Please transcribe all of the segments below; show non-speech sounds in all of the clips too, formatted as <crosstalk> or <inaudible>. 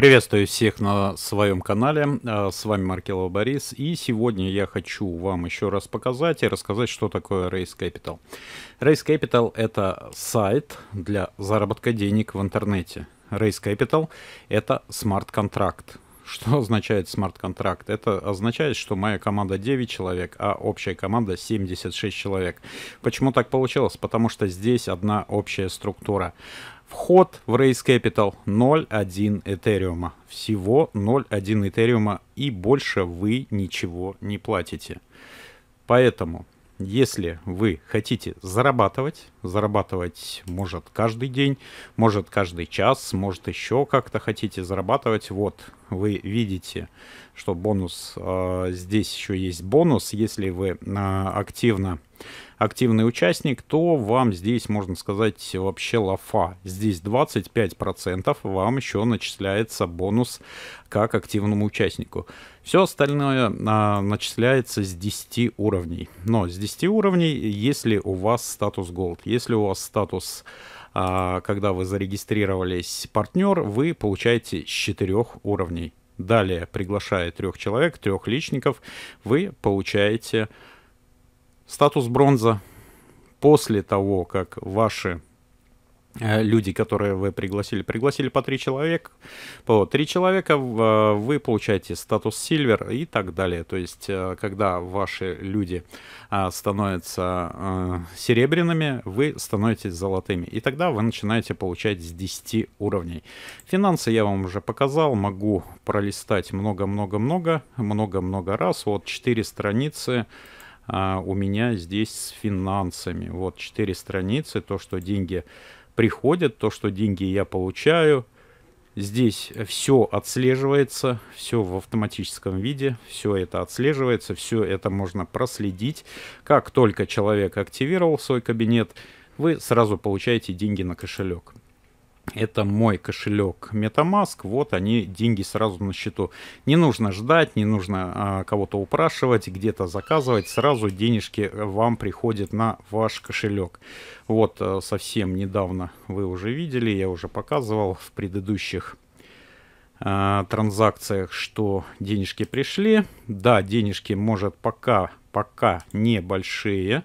Приветствую всех на своем канале, э, с вами Маркелов Борис, и сегодня я хочу вам еще раз показать и рассказать, что такое Race Capital. Race Capital это сайт для заработка денег в интернете. Race Capital это смарт-контракт. Что <laughs> означает смарт-контракт? Это означает, что моя команда 9 человек, а общая команда 76 человек. Почему так получилось? Потому что здесь одна общая структура. Вход в Race Capital 0.1 Этериума. Всего 0.1 Этериума и больше вы ничего не платите. Поэтому, если вы хотите зарабатывать, зарабатывать может каждый день, может каждый час, может еще как-то хотите зарабатывать. Вот, вы видите, что бонус, э, здесь еще есть бонус. Если вы э, активно, активный участник, то вам здесь, можно сказать, вообще лафа. Здесь 25% вам еще начисляется бонус как активному участнику. Все остальное а, начисляется с 10 уровней. Но с 10 уровней, если у вас статус Gold. Если у вас статус а, когда вы зарегистрировались партнер, вы получаете с четырех уровней. Далее, приглашая трех человек, трех личников, вы получаете статус бронза. После того, как ваши Э, люди, которые вы пригласили, пригласили по три человека, по три человека э, вы получаете статус Silver и так далее. То есть, э, когда ваши люди а, становятся серебряными, вы становитесь золотыми. И тогда вы начинаете получать с 10 уровней. Финансы я вам уже показал, могу пролистать много-много-много, много-много раз. Вот 4 страницы а, у меня здесь с финансами. Вот 4 страницы, то, что деньги приходят, то, что деньги я получаю. Здесь все отслеживается, все в автоматическом виде, все это отслеживается, все это можно проследить. Как только человек активировал свой кабинет, вы сразу получаете деньги на кошелек это мой кошелек MetaMask, вот они, деньги сразу на счету. Не нужно ждать, не нужно а, кого-то упрашивать, где-то заказывать, сразу денежки э, вам приходят на ваш кошелек. Вот а, совсем недавно вы уже видели, я уже показывал в предыдущих а, транзакциях, что денежки пришли. Да, денежки может пока, пока небольшие, большие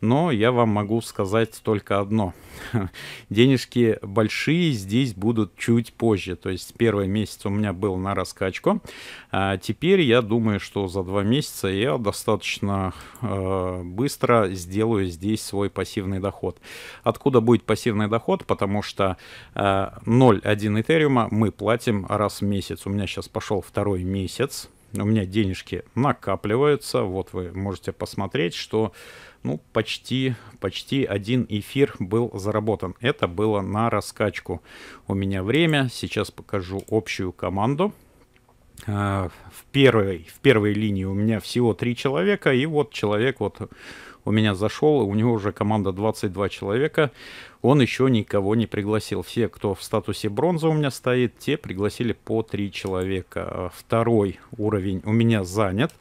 но я вам могу сказать только одно. <laughs> Денежки большие здесь будут чуть позже, то есть первый месяц у меня был на раскачку, а теперь я думаю, что за два месяца я достаточно э, быстро сделаю здесь свой пассивный доход. Откуда будет пассивный доход? Потому что э, 0,1 этериума мы платим раз в месяц. У меня сейчас пошел второй месяц, у меня денежки накапливаются. Вот вы можете посмотреть, что ну, почти, почти один эфир был заработан. Это было на раскачку. У меня время. Сейчас покажу общую команду. А, в первой, в первой линии у меня всего три человека. И вот человек вот у меня зашел, у него уже команда 22 человека, он еще никого не пригласил. Все, кто в статусе бронза у меня стоит, те пригласили по 3 человека. А, второй уровень у меня занят.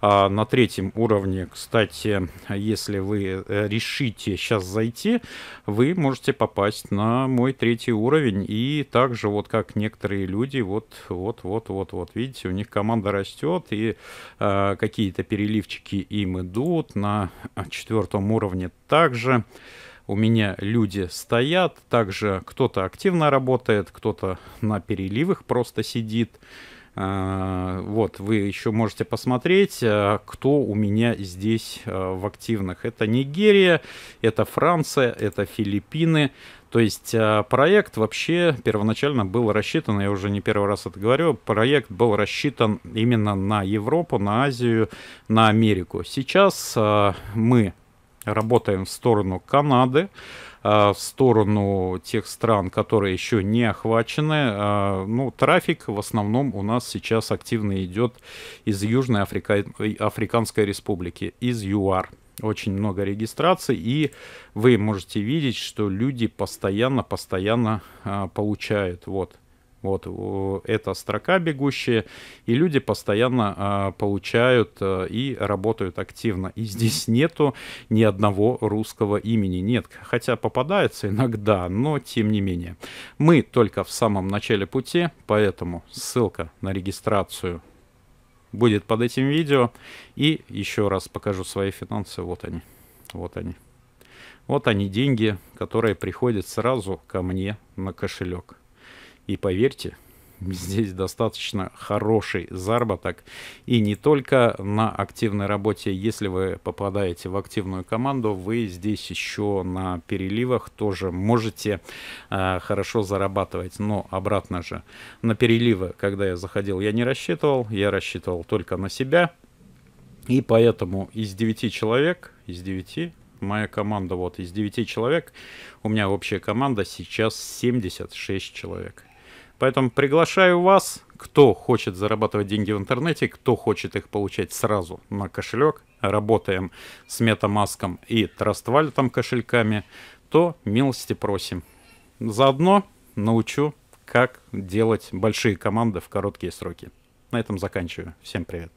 А на третьем уровне, кстати, если вы э, решите сейчас зайти, вы можете попасть на мой третий уровень. И также вот как некоторые люди, вот, вот, вот, вот, вот, видите, у них команда растет, и э, какие-то переливчики им идут на четвертом уровне также. У меня люди стоят, также кто-то активно работает, кто-то на переливах просто сидит. А, вот, вы еще можете посмотреть, а, кто у меня здесь а, в активных. Это Нигерия, это Франция, это Филиппины. То есть проект вообще первоначально был рассчитан, я уже не первый раз это говорю, проект был рассчитан именно на Европу, на Азию, на Америку. Сейчас мы работаем в сторону Канады. Э, в сторону тех стран, которые еще не охвачены. Э, ну, трафик в основном у нас сейчас активно идет из Южной Африка... Э, Африканской Республики, из ЮАР очень много регистраций, и вы можете видеть, что люди постоянно-постоянно получают. Вот вот эта строка бегущая, и люди постоянно а, получают а, и работают активно. И здесь нету ни одного русского имени. Нет, хотя попадается иногда, но тем не менее. Мы только в самом начале пути, поэтому ссылка на регистрацию будет под этим видео. И еще раз покажу свои финансы. Вот они. Вот они. Вот они деньги, которые приходят сразу ко мне на кошелек. И поверьте, <laughs> здесь достаточно хороший заработок. И не только на активной работе. Если вы попадаете в активную команду, вы здесь еще на переливах тоже можете э, хорошо зарабатывать. Но обратно же, на переливы, когда я заходил, я не рассчитывал. Я рассчитывал только на себя. И поэтому из 9 человек, из 9 моя команда, вот из 9 человек, у меня общая команда сейчас 76 человек. Поэтому приглашаю вас, кто хочет зарабатывать деньги в интернете, кто хочет их получать сразу на кошелек, работаем с MetaMask и Trustwallet кошельками, то милости просим. Заодно научу, как делать большие команды в короткие сроки. На этом заканчиваю. Всем привет.